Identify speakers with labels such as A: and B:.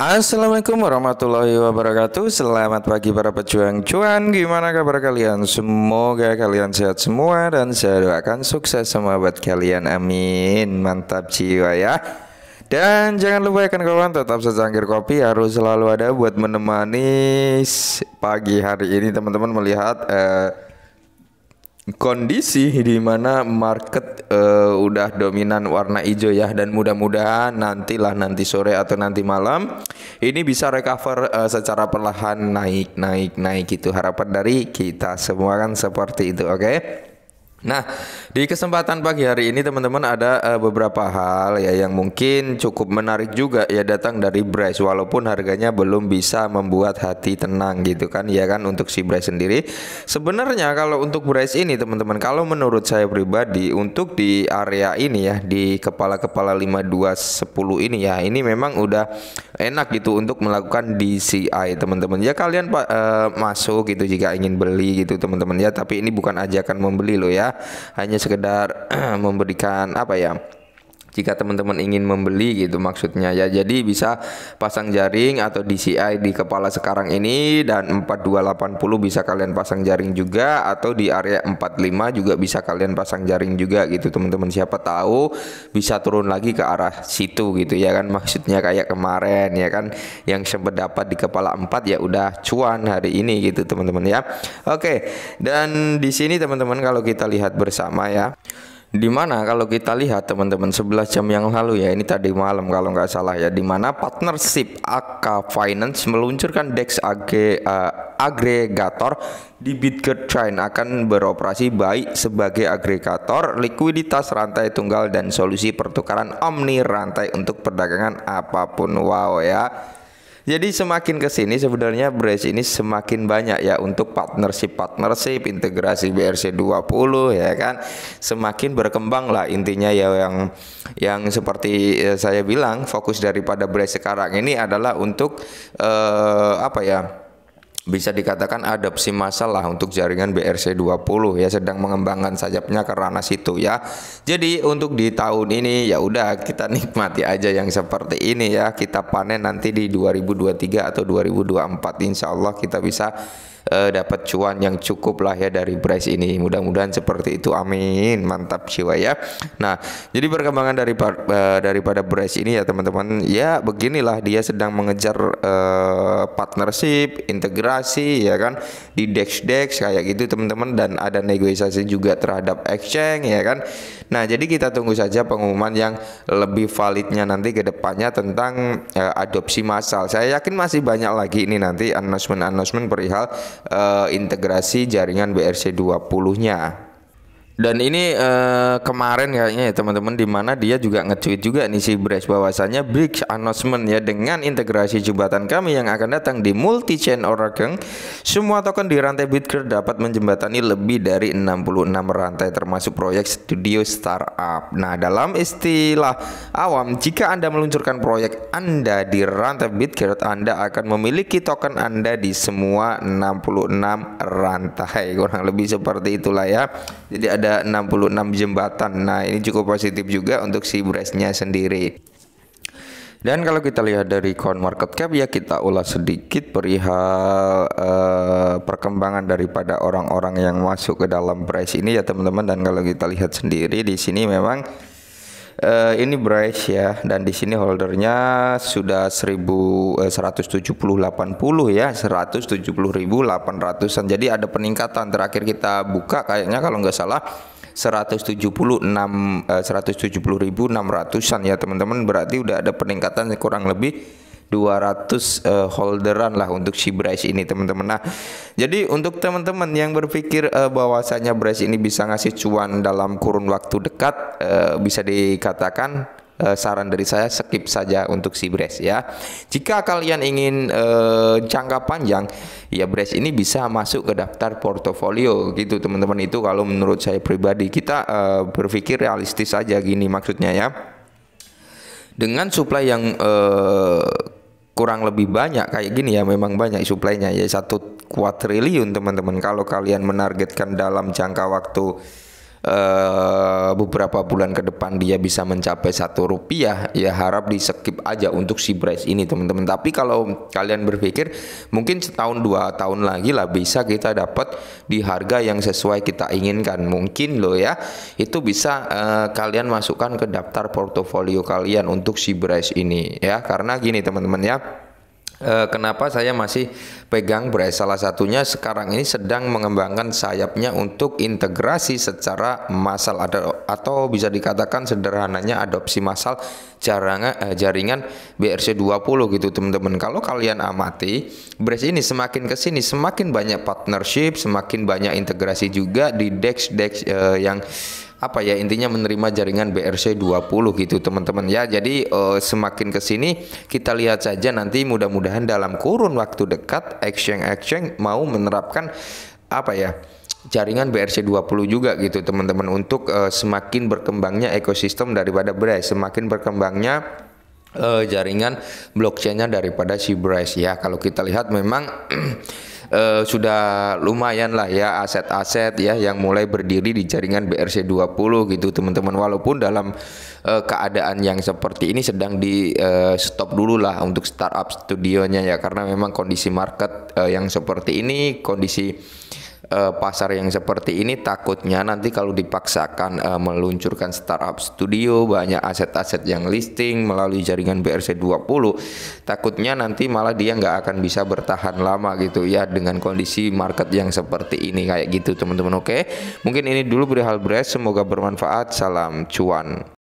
A: Assalamualaikum warahmatullahi wabarakatuh Selamat pagi para pejuang cuan Gimana kabar kalian? Semoga kalian sehat semua Dan saya doakan sukses semua buat kalian Amin Mantap jiwa ya Dan jangan lupa ikan kawan Tetap secangkir kopi harus selalu ada Buat menemani pagi hari ini Teman-teman melihat uh, kondisi di mana market uh, udah dominan warna hijau ya dan mudah-mudahan nantilah nanti sore atau nanti malam ini bisa recover uh, secara perlahan naik naik naik itu harapan dari kita semua kan seperti itu oke okay? Nah, di kesempatan pagi hari ini teman-teman ada uh, beberapa hal ya yang mungkin cukup menarik juga ya datang dari Bryce walaupun harganya belum bisa membuat hati tenang gitu kan ya kan untuk si Bryce sendiri. Sebenarnya kalau untuk Bryce ini teman-teman kalau menurut saya pribadi untuk di area ini ya di kepala-kepala 5210 ini ya ini memang udah enak gitu untuk melakukan DCI teman-teman. Ya kalian uh, masuk gitu jika ingin beli gitu teman-teman ya tapi ini bukan ajakan membeli loh ya hanya sekedar memberikan apa ya jika teman-teman ingin membeli gitu maksudnya ya jadi bisa pasang jaring atau DCI di kepala sekarang ini dan 4280 bisa kalian pasang jaring juga atau di area 45 juga bisa kalian pasang jaring juga gitu teman-teman siapa tahu bisa turun lagi ke arah situ gitu ya kan maksudnya kayak kemarin ya kan yang sempat dapat di kepala 4 ya udah cuan hari ini gitu teman-teman ya oke dan di sini teman-teman kalau kita lihat bersama ya di mana kalau kita lihat teman-teman 11 jam yang lalu ya ini tadi malam kalau nggak salah ya di mana partnership AK Finance meluncurkan DEX AG, uh, agregator di Bitcoin akan beroperasi baik sebagai agregator likuiditas rantai tunggal dan solusi pertukaran omni rantai untuk perdagangan apapun wow ya jadi semakin ke sini sebenarnya Brace ini semakin banyak ya untuk partnership-partnership integrasi BRC 20 ya kan. Semakin berkembang lah intinya ya yang yang seperti eh, saya bilang fokus daripada Brace sekarang ini adalah untuk eh, apa ya? bisa dikatakan adopsi masalah untuk jaringan BRC20 ya sedang mengembangkan sayapnya ke ranah situ ya. Jadi untuk di tahun ini ya udah kita nikmati aja yang seperti ini ya. Kita panen nanti di 2023 atau 2024 insya Allah kita bisa uh, dapat cuan yang cukup lah ya dari price ini. Mudah-mudahan seperti itu. Amin. Mantap jiwa ya. Nah, jadi perkembangan dari uh, daripada price ini ya teman-teman, ya beginilah dia sedang mengejar uh, partnership, integrasi negosiasi ya kan di dex-dex kayak gitu teman-teman dan ada negosiasi juga terhadap exchange ya kan. Nah, jadi kita tunggu saja pengumuman yang lebih validnya nanti ke depannya tentang uh, adopsi massal. Saya yakin masih banyak lagi ini nanti announcement-announcement perihal uh, integrasi jaringan BRC 20-nya. Dan ini uh, kemarin kayaknya ya teman-teman di mana dia juga nge-tweet juga nih si Brex bahwasanya big announcement ya dengan integrasi jembatan kami yang akan datang di multi chain Oracle, semua token di rantai Bitcoin dapat menjembatani lebih dari 66 rantai termasuk proyek studio startup. Nah, dalam istilah awam, jika Anda meluncurkan proyek Anda di rantai Bitcoin, Anda akan memiliki token Anda di semua 66 rantai. Kurang lebih seperti itulah ya. Jadi ada ada 66 jembatan. Nah, ini cukup positif juga untuk si Brestnya sendiri. Dan kalau kita lihat dari coin market cap ya kita ulas sedikit perihal uh, perkembangan daripada orang-orang yang masuk ke dalam price ini ya teman-teman dan kalau kita lihat sendiri di sini memang Uh, ini brush ya dan di sini holdernya sudah 1170 eh, puluh ya 170.800an. Jadi ada peningkatan terakhir kita buka kayaknya kalau nggak salah 176 eh, 170.600an ya teman-teman berarti udah ada peningkatan kurang lebih 200 uh, eh, holderan lah untuk si Bryce ini teman-teman. Nah, jadi untuk teman-teman yang berpikir uh, bahwasanya Bryce ini bisa ngasih cuan dalam kurun waktu dekat uh, bisa dikatakan uh, saran dari saya skip saja untuk si brace ya. Jika kalian ingin uh, jangka panjang, ya brace ini bisa masuk ke daftar portofolio gitu teman-teman itu kalau menurut saya pribadi kita uh, berpikir realistis saja gini maksudnya ya. Dengan supply yang uh, kurang lebih banyak kayak gini ya memang banyak suplainya ya satu kuat triliun teman-teman kalau kalian menargetkan dalam jangka waktu uh, beberapa bulan ke depan dia bisa mencapai satu rupiah ya harap di skip aja untuk si price ini teman-teman tapi kalau kalian berpikir mungkin setahun dua tahun lagi lah bisa kita dapat di harga yang sesuai kita inginkan mungkin loh ya itu bisa uh, kalian masukkan ke daftar portofolio kalian untuk si price ini ya karena gini teman-teman ya Eh, kenapa saya masih pegang Brace. Salah satunya sekarang ini sedang mengembangkan sayapnya untuk integrasi secara massal atau bisa dikatakan sederhananya adopsi massal jarang, eh, jaringan BRC20 gitu teman-teman. Kalau kalian amati, Brace ini semakin ke sini semakin banyak partnership, semakin banyak integrasi juga di DEX-DEX eh, yang apa ya intinya menerima jaringan BRC 20 gitu teman-teman ya. Jadi uh, semakin ke sini kita lihat saja nanti mudah-mudahan dalam kurun waktu dekat exchange-exchange mau menerapkan apa ya? jaringan BRC20 juga gitu teman-teman untuk uh, semakin berkembangnya ekosistem daripada Bray, semakin berkembangnya uh, jaringan blockchainnya daripada si Bray ya. Kalau kita lihat memang uh, sudah lumayan lah ya aset-aset ya yang mulai berdiri di jaringan BRC 20 gitu teman-teman walaupun dalam uh, keadaan yang seperti ini sedang di uh, stop dulu lah untuk startup studionya ya karena memang kondisi market uh, yang seperti ini kondisi Eh, pasar yang seperti ini takutnya nanti kalau dipaksakan uh, meluncurkan startup studio banyak aset-aset yang listing melalui jaringan BRC 20 takutnya nanti malah dia nggak akan bisa bertahan lama gitu ya dengan kondisi market yang seperti ini kayak gitu teman-teman oke mungkin ini dulu berhal beres semoga bermanfaat salam cuan